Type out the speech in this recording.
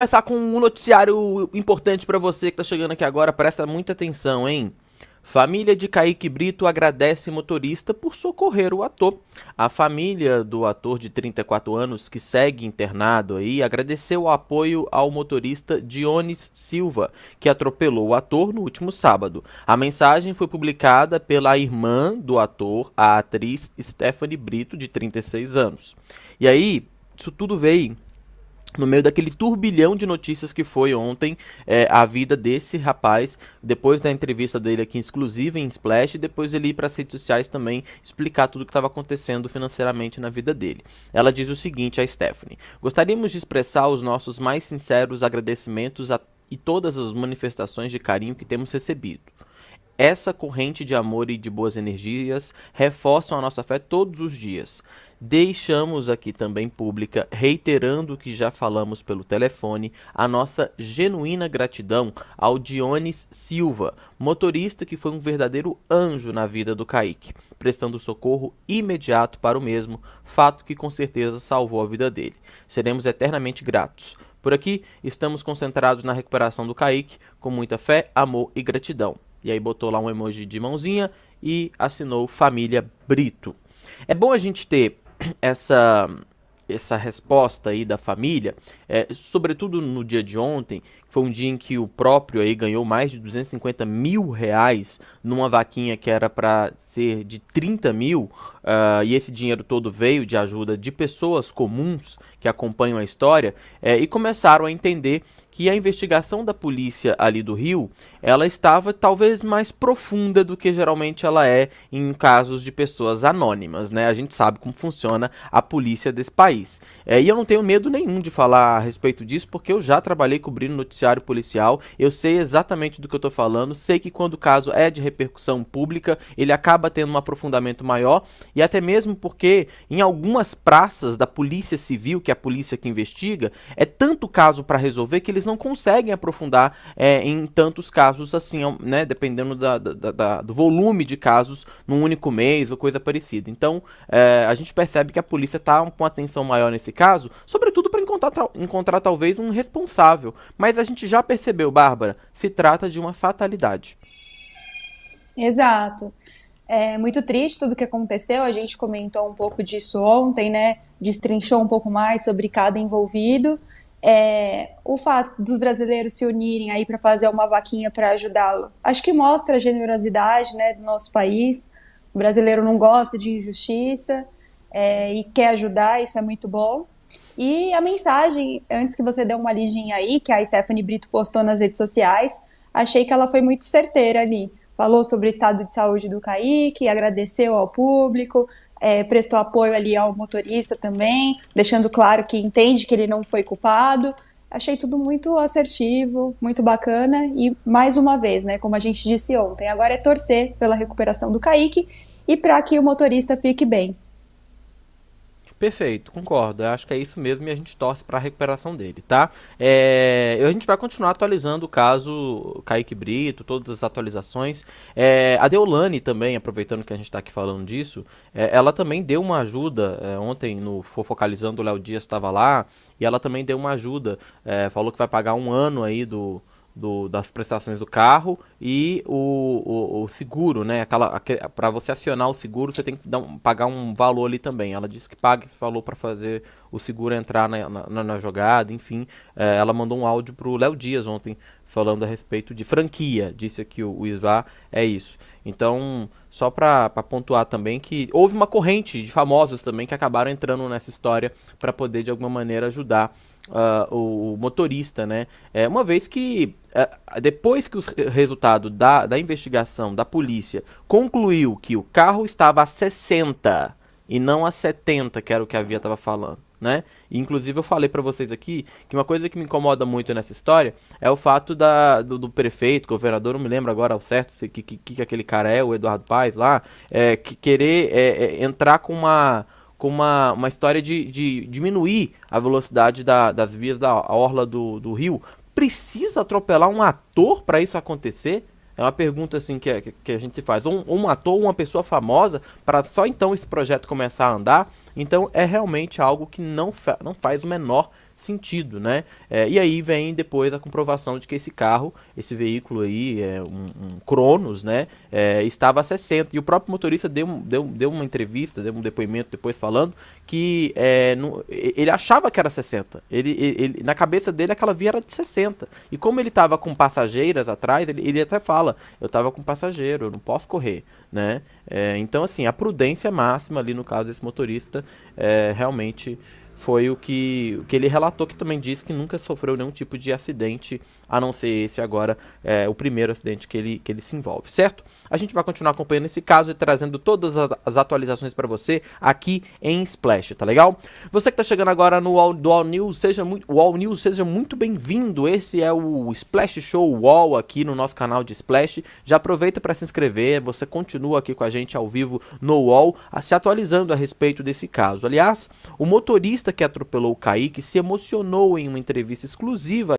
começar com um noticiário importante para você que tá chegando aqui agora. Presta muita atenção, hein? Família de Kaique Brito agradece motorista por socorrer o ator. A família do ator de 34 anos, que segue internado aí, agradeceu o apoio ao motorista Dionis Silva, que atropelou o ator no último sábado. A mensagem foi publicada pela irmã do ator, a atriz Stephanie Brito, de 36 anos. E aí, isso tudo veio no meio daquele turbilhão de notícias que foi ontem é, a vida desse rapaz, depois da entrevista dele aqui exclusiva em Splash, depois ele ir para as redes sociais também explicar tudo o que estava acontecendo financeiramente na vida dele. Ela diz o seguinte a Stephanie: Gostaríamos de expressar os nossos mais sinceros agradecimentos a e todas as manifestações de carinho que temos recebido. Essa corrente de amor e de boas energias reforçam a nossa fé todos os dias. Deixamos aqui também pública, reiterando o que já falamos pelo telefone, a nossa genuína gratidão ao Dionis Silva, motorista que foi um verdadeiro anjo na vida do Kaique, prestando socorro imediato para o mesmo, fato que com certeza salvou a vida dele. Seremos eternamente gratos. Por aqui, estamos concentrados na recuperação do Kaique, com muita fé, amor e gratidão. E aí botou lá um emoji de mãozinha e assinou Família Brito. É bom a gente ter essa essa resposta aí da família, é, sobretudo no dia de ontem, que foi um dia em que o próprio aí ganhou mais de 250 mil reais numa vaquinha que era para ser de 30 mil, uh, e esse dinheiro todo veio de ajuda de pessoas comuns que acompanham a história é, e começaram a entender que a investigação da polícia ali do Rio, ela estava talvez mais profunda do que geralmente ela é em casos de pessoas anônimas, né? A gente sabe como funciona a polícia desse país mais. É, e eu não tenho medo nenhum de falar a respeito disso, porque eu já trabalhei cobrindo noticiário policial, eu sei exatamente do que eu estou falando, sei que quando o caso é de repercussão pública, ele acaba tendo um aprofundamento maior, e até mesmo porque em algumas praças da polícia civil, que é a polícia que investiga, é tanto caso para resolver que eles não conseguem aprofundar é, em tantos casos assim, né, dependendo da, da, da, do volume de casos num único mês ou coisa parecida. Então, é, a gente percebe que a polícia está com atenção maior nesse caso, sobretudo para encontrar, encontrar talvez um responsável. Mas a gente já percebeu, Bárbara, se trata de uma fatalidade. Exato. É muito triste tudo que aconteceu. A gente comentou um pouco disso ontem, né? Destrinchou um pouco mais sobre cada envolvido. É, o fato dos brasileiros se unirem aí para fazer uma vaquinha para ajudá-lo, acho que mostra a generosidade, né, do nosso país. O brasileiro não gosta de injustiça é, e quer ajudar, isso é muito bom. E a mensagem, antes que você dê uma liginha aí, que a Stephanie Brito postou nas redes sociais, achei que ela foi muito certeira ali. Falou sobre o estado de saúde do Kaique, agradeceu ao público, é, prestou apoio ali ao motorista também, deixando claro que entende que ele não foi culpado. Achei tudo muito assertivo, muito bacana e mais uma vez, né, como a gente disse ontem, agora é torcer pela recuperação do Kaique e para que o motorista fique bem. Perfeito, concordo. Eu acho que é isso mesmo e a gente torce para a recuperação dele, tá? É, a gente vai continuar atualizando o caso Kaique Brito, todas as atualizações. É, a Deolane também, aproveitando que a gente está aqui falando disso, é, ela também deu uma ajuda é, ontem no Fofocalizando, o Léo Dias estava lá e ela também deu uma ajuda. É, falou que vai pagar um ano aí do do, das prestações do carro e o, o, o seguro, né? para você acionar o seguro, você tem que dar, pagar um valor ali também. Ela disse que paga esse valor para fazer o seguro entrar na, na, na jogada, enfim. É, ela mandou um áudio para o Léo Dias ontem falando a respeito de franquia. Disse aqui o, o é isso. Então, só para pontuar também que houve uma corrente de famosos também que acabaram entrando nessa história para poder de alguma maneira ajudar uh, o, motorista, né? É, uma vez que uh, depois que o resultado da, da investigação da polícia concluiu que o carro estava a 60 e não a 70, que era o que a Via estava falando. Né? inclusive eu falei para vocês aqui que uma coisa que me incomoda muito nessa história é o fato da, do, do prefeito, governador, não me lembro agora ao certo que, que, que aquele cara é, o Eduardo Paes lá, é, que querer é, é, entrar com uma com uma, uma história de, de diminuir a velocidade da, das vias da orla do, do rio. Precisa atropelar um ator para isso acontecer? É uma pergunta assim que, que a gente se faz. Um, um ator, uma pessoa famosa, para só então esse projeto começar a andar. Então é realmente algo que não, fa não faz o menor sentido, né? É, e aí vem depois a comprovação de que esse carro, esse veículo aí, é, um, um Cronos, né? É, estava a 60. E o próprio motorista deu, deu, deu uma entrevista, deu um depoimento depois falando que é, não, ele achava que era 60. Ele, ele, na cabeça dele aquela via era de 60. E como ele estava com passageiras atrás, ele, ele até fala, eu estava com passageiro, eu não posso correr, né? É, então, assim, a prudência máxima ali no caso desse motorista é, realmente foi o que, o que ele relatou, que também disse que nunca sofreu nenhum tipo de acidente, a não ser esse agora, é, o primeiro acidente que ele, que ele se envolve, certo? A gente vai continuar acompanhando esse caso e trazendo todas as atualizações para você aqui em Splash, tá legal? Você que está chegando agora no All, do All News, seja muito, All News, seja muito bem-vindo, esse é o Splash Show Wall aqui no nosso canal de Splash, já aproveita para se inscrever, você continua aqui com a gente ao vivo no Wall, se atualizando a respeito desse caso. Aliás, o motorista que atropelou o Kaique se emocionou em uma entrevista exclusiva